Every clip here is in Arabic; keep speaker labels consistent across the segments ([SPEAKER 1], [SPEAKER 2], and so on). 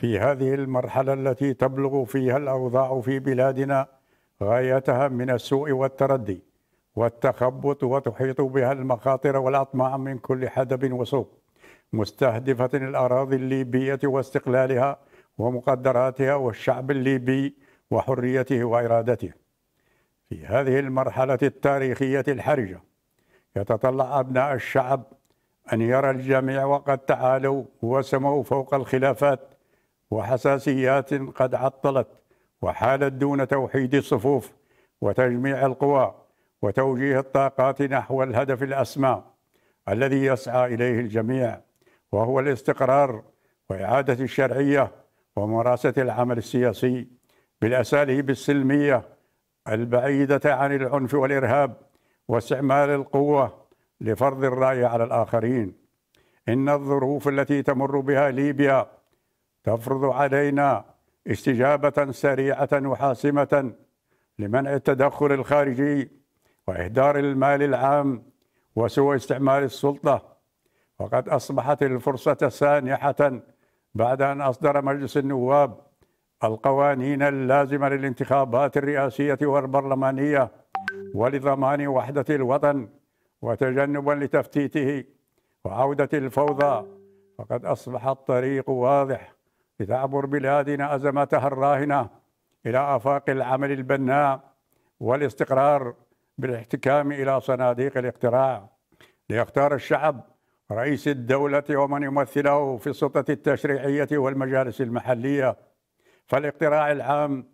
[SPEAKER 1] في هذه المرحلة التي تبلغ فيها الأوضاع في بلادنا غايتها من السوء والتردي والتخبط وتحيط بها المخاطر والأطماع من كل حدب وصوب مستهدفة الأراضي الليبية واستقلالها ومقدراتها والشعب الليبي وحريته وإرادته في هذه المرحلة التاريخية الحرجة يتطلع أبناء الشعب أن يرى الجميع وقد تعالوا وسموا فوق الخلافات وحساسيات قد عطلت وحالت دون توحيد الصفوف وتجميع القوى وتوجيه الطاقات نحو الهدف الأسمى الذي يسعى إليه الجميع وهو الاستقرار وإعادة الشرعية وممارسة العمل السياسي بالأساليب السلمية البعيدة عن العنف والإرهاب واستعمال القوة لفرض الرأي على الآخرين إن الظروف التي تمر بها ليبيا تفرض علينا استجابة سريعة وحاسمة لمنع التدخل الخارجي وإهدار المال العام وسوء استعمال السلطة وقد أصبحت الفرصة سانحة بعد أن أصدر مجلس النواب القوانين اللازمة للانتخابات الرئاسية والبرلمانية ولضمان وحدة الوطن وتجنبا لتفتيته وعودة الفوضى فقد أصبح الطريق واضح لتعبر بلادنا أزماتها الراهنة إلى آفاق العمل البناء والاستقرار بالاحتكام إلى صناديق الاقتراع ليختار الشعب رئيس الدولة ومن يمثله في السلطة التشريعية والمجالس المحلية فالاقتراع العام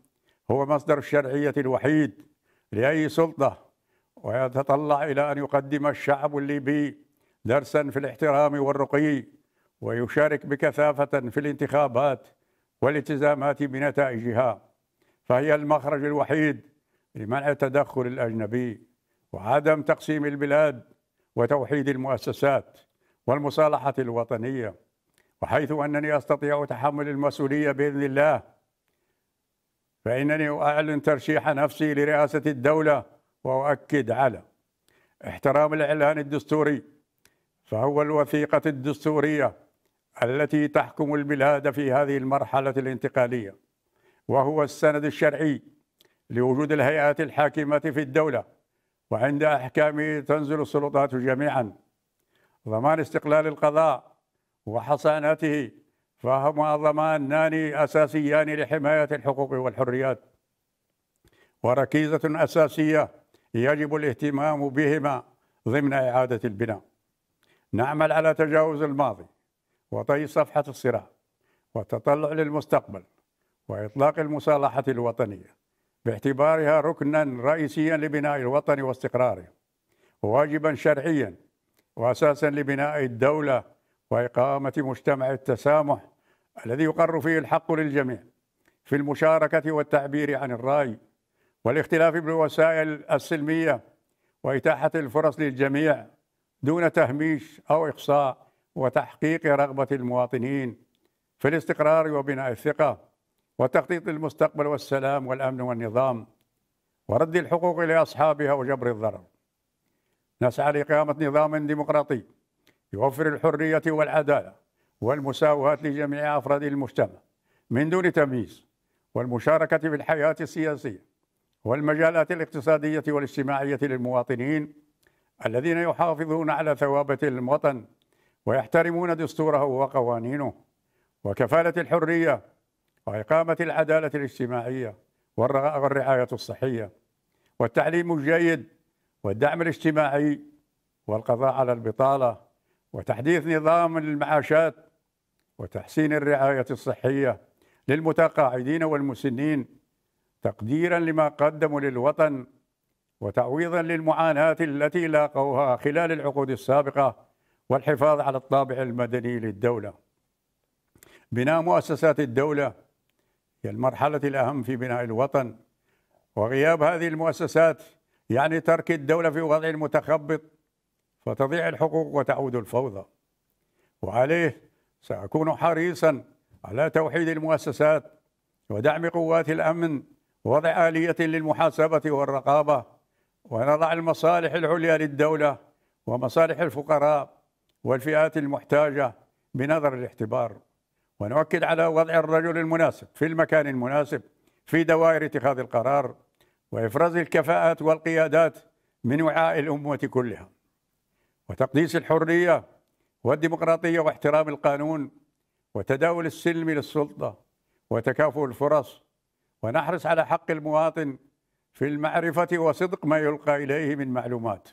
[SPEAKER 1] هو مصدر الشرعية الوحيد لأي سلطة ويتطلع إلى أن يقدم الشعب الليبي درسا في الاحترام والرقي ويشارك بكثافة في الانتخابات والالتزامات بنتائجها فهي المخرج الوحيد لمنع التدخل الأجنبي وعدم تقسيم البلاد وتوحيد المؤسسات والمصالحة الوطنية وحيث أنني أستطيع تحمل المسؤولية بإذن الله فإنني أعلن ترشيح نفسي لرئاسة الدولة وأؤكد على احترام الإعلان الدستوري فهو الوثيقة الدستورية التي تحكم البلاد في هذه المرحلة الانتقالية وهو السند الشرعي لوجود الهيئات الحاكمة في الدولة وعند أحكامه تنزل السلطات جميعا ضمان استقلال القضاء وحصانته فهما ضمانان أساسيان لحماية الحقوق والحريات وركيزة أساسية يجب الاهتمام بهما ضمن إعادة البناء نعمل على تجاوز الماضي وطي صفحة الصراع والتطلع للمستقبل وإطلاق المصالحة الوطنية باعتبارها ركنا رئيسيا لبناء الوطن واستقراره وواجبا شرعيا وأساسا لبناء الدولة وإقامة مجتمع التسامح الذي يقر فيه الحق للجميع في المشاركة والتعبير عن الرأي والاختلاف بالوسائل السلمية وإتاحة الفرص للجميع دون تهميش أو إقصاء وتحقيق رغبة المواطنين في الاستقرار وبناء الثقة وتخطيط المستقبل والسلام والأمن والنظام ورد الحقوق لأصحابها وجبر الضرر نسعى لإقامة نظام ديمقراطي يوفر الحرية والعدالة والمساواة لجميع أفراد المجتمع من دون تمييز والمشاركة في الحياة السياسية والمجالات الاقتصادية والاجتماعية للمواطنين الذين يحافظون على ثوابت الوطن ويحترمون دستوره وقوانينه وكفالة الحرية وإقامة العدالة الاجتماعية والرعاية الصحية والتعليم الجيد والدعم الاجتماعي والقضاء على البطالة وتحديث نظام المعاشات وتحسين الرعاية الصحية للمتقاعدين والمسنين تقديرا لما قدموا للوطن وتعويضا للمعاناة التي لاقوها خلال العقود السابقة والحفاظ على الطابع المدني للدولة بناء مؤسسات الدولة هي المرحلة الأهم في بناء الوطن وغياب هذه المؤسسات يعني ترك الدولة في وضع متخبط فتضيع الحقوق وتعود الفوضى وعليه سأكون حريصا على توحيد المؤسسات ودعم قوات الأمن ووضع آلية للمحاسبة والرقابة ونضع المصالح العليا للدولة ومصالح الفقراء والفئات المحتاجة بنظر الاعتبار ونؤكد على وضع الرجل المناسب في المكان المناسب في دوائر اتخاذ القرار وإفراز الكفاءات والقيادات من وعاء الأمة كلها وتقديس الحرية والديمقراطية واحترام القانون وتداول السلم للسلطة وتكافؤ الفرص ونحرص على حق المواطن في المعرفة وصدق ما يلقى إليه من معلومات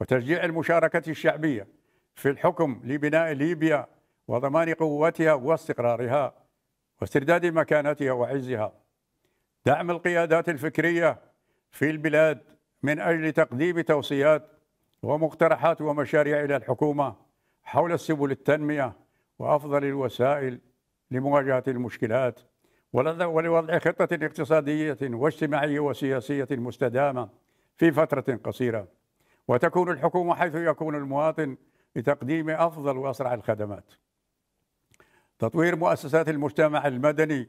[SPEAKER 1] وتشجيع المشاركة الشعبية في الحكم لبناء ليبيا وضمان قوتها واستقرارها واسترداد مكانتها وعزها دعم القيادات الفكرية في البلاد من أجل تقديم توصيات ومقترحات ومشاريع إلى الحكومة حول السبل التنمية وأفضل الوسائل لمواجهة المشكلات ولوضع خطة اقتصادية واجتماعية وسياسية مستدامة في فترة قصيرة وتكون الحكومة حيث يكون المواطن لتقديم أفضل وأسرع الخدمات تطوير مؤسسات المجتمع المدني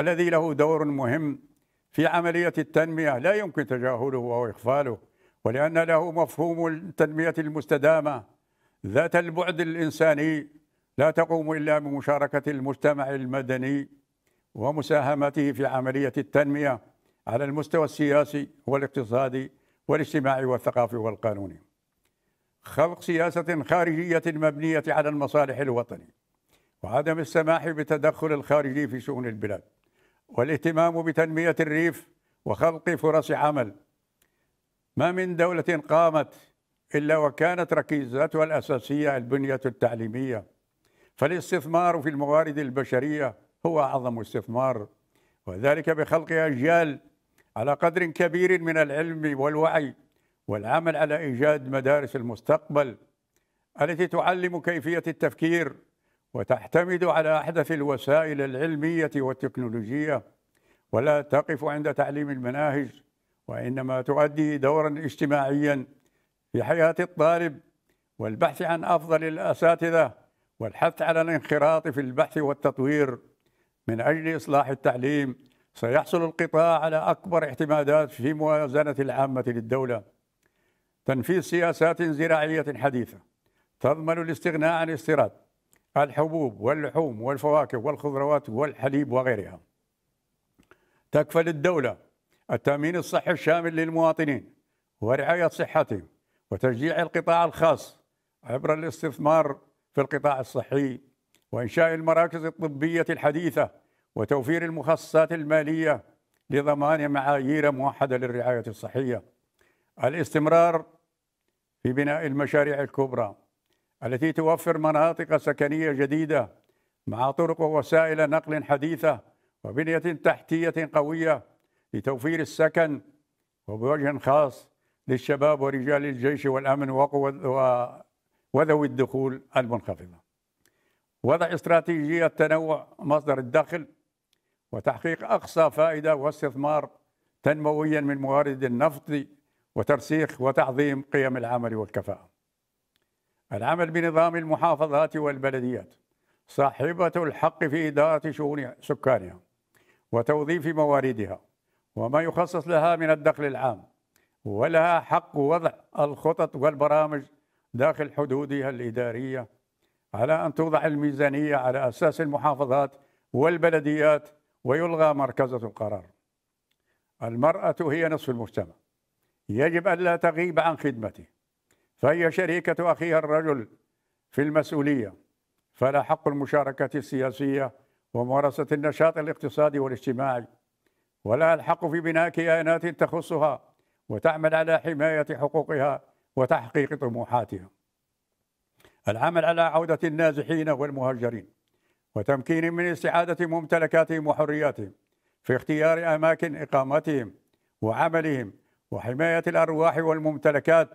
[SPEAKER 1] الذي له دور مهم في عملية التنمية لا يمكن تجاهله أو إغفاله ولأن له مفهوم التنمية المستدامة ذات البعد الإنساني لا تقوم إلا بمشاركة المجتمع المدني ومساهمته في عملية التنمية على المستوى السياسي والاقتصادي والاجتماعي والثقافي والقانوني خلق سياسة خارجية مبنية على المصالح الوطني وعدم السماح بتدخل الخارجي في شؤون البلاد والاهتمام بتنمية الريف وخلق فرص عمل ما من دولة قامت إلا وكانت ركيزتها الأساسية البنية التعليمية فالاستثمار في الموارد البشرية هو أعظم استثمار وذلك بخلق أجيال على قدر كبير من العلم والوعي والعمل على إيجاد مدارس المستقبل التي تعلم كيفية التفكير وتعتمد على أحدث الوسائل العلمية والتكنولوجية ولا تقف عند تعليم المناهج وإنما تؤدي دورا اجتماعيا في حياة الطالب والبحث عن أفضل الأساتذة والحث على الانخراط في البحث والتطوير من أجل إصلاح التعليم سيحصل القطاع على أكبر اعتمادات في موازنة العامة للدولة تنفيذ سياسات زراعية حديثة تضمن الاستغناء عن استيراد الحبوب واللحوم والفواكه والخضروات والحليب وغيرها تكفل الدولة التأمين الصحي الشامل للمواطنين ورعاية صحتهم وتشجيع القطاع الخاص عبر الاستثمار في القطاع الصحي وإنشاء المراكز الطبية الحديثة وتوفير المخصصات المالية لضمان معايير موحدة للرعاية الصحية الاستمرار في بناء المشاريع الكبرى التي توفر مناطق سكنية جديدة مع طرق ووسائل نقل حديثة وبنية تحتية قوية لتوفير السكن وبوجه خاص للشباب ورجال الجيش والأمن وذوي الدخول المنخفضة وضع استراتيجية تنوع مصدر الدخل وتحقيق أقصى فائدة واستثمار تنمويا من موارد النفط وترسيخ وتعظيم قيم العمل والكفاءة. العمل بنظام المحافظات والبلديات صاحبة الحق في إدارة شؤون سكانها وتوظيف مواردها وما يخصص لها من الدخل العام ولها حق وضع الخطط والبرامج داخل حدودها الإدارية على أن توضع الميزانية على أساس المحافظات والبلديات ويلغى مركزة القرار المرأة هي نصف المجتمع يجب ألا تغيب عن خدمته فهي شريكة أخيها الرجل في المسؤولية فلا حق المشاركة السياسية وممارسة النشاط الاقتصادي والاجتماعي ولا الحق في بناء كيانات تخصها وتعمل على حماية حقوقها وتحقيق طموحاتها العمل على عودة النازحين والمهجرين وتمكين من استعادة ممتلكاتهم وحرياتهم في اختيار أماكن إقامتهم وعملهم وحماية الأرواح والممتلكات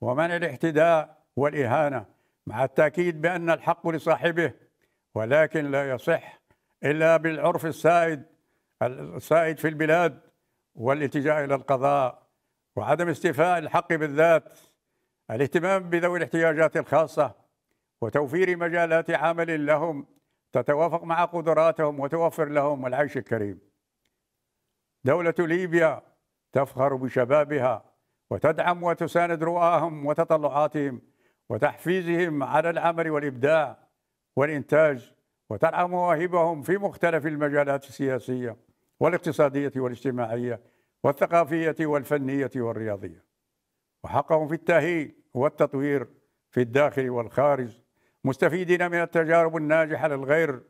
[SPEAKER 1] ومنع الاعتداء والإهانة مع التأكيد بأن الحق لصاحبه ولكن لا يصح إلا بالعرف السائد السائد في البلاد والالتجاء إلى القضاء وعدم استيفاء الحق بالذات الاهتمام بذوي الاحتياجات الخاصة وتوفير مجالات عمل لهم تتوافق مع قدراتهم وتوفر لهم العيش الكريم دولة ليبيا تفخر بشبابها وتدعم وتساند رؤاهم وتطلعاتهم وتحفيزهم على العمل والإبداع والإنتاج وترعى مواهبهم في مختلف المجالات السياسية والاقتصادية والاجتماعية والثقافية والفنية والرياضية وحقهم في التأهيل والتطوير في الداخل والخارج مستفيدين من التجارب الناجحة للغير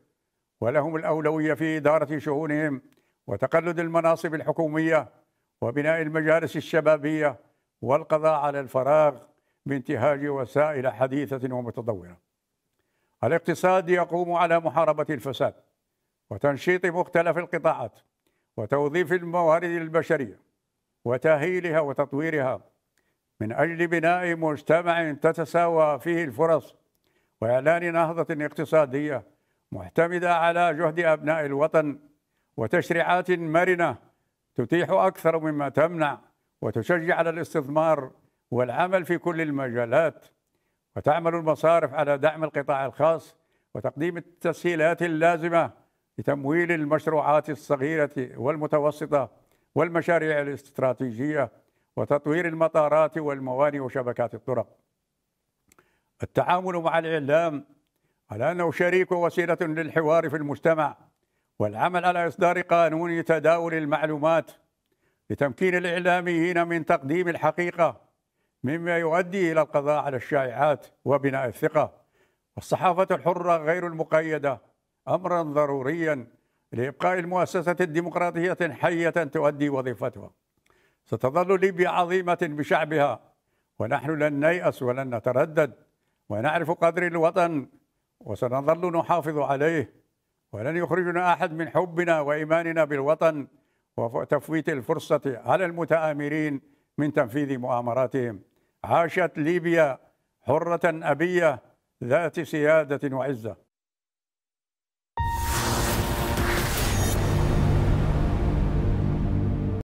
[SPEAKER 1] ولهم الأولوية في إدارة شؤونهم وتقلد المناصب الحكومية وبناء المجالس الشبابية والقضاء على الفراغ بانتهاج وسائل حديثة ومتطورة الاقتصاد يقوم على محاربة الفساد وتنشيط مختلف القطاعات وتوظيف الموارد البشرية وتأهيلها وتطويرها من أجل بناء مجتمع تتساوى فيه الفرص وإعلان نهضة اقتصادية معتمدة على جهد أبناء الوطن وتشريعات مرنة تتيح أكثر مما تمنع وتشجع على الاستثمار والعمل في كل المجالات وتعمل المصارف على دعم القطاع الخاص وتقديم التسهيلات اللازمة لتمويل المشروعات الصغيرة والمتوسطة والمشاريع الاستراتيجية وتطوير المطارات والموانئ وشبكات الطرق التعامل مع الإعلام على أنه شريك ووسيلة للحوار في المجتمع والعمل على إصدار قانون تداول المعلومات لتمكين الإعلاميين من تقديم الحقيقة مما يؤدي إلى القضاء على الشائعات وبناء الثقة والصحافة الحرة غير المقيدة أمرا ضروريا لإبقاء المؤسسة الديمقراطية حية تؤدي وظيفتها ستظل ليبيا عظيمة بشعبها ونحن لن نيأس ولن نتردد ونعرف قدر الوطن وسنظل نحافظ عليه ولن يخرجنا أحد من حبنا وإيماننا بالوطن وتفويت الفرصة على المتآمرين من تنفيذ مؤامراتهم عاشت ليبيا حرة أبية ذات سيادة وعزة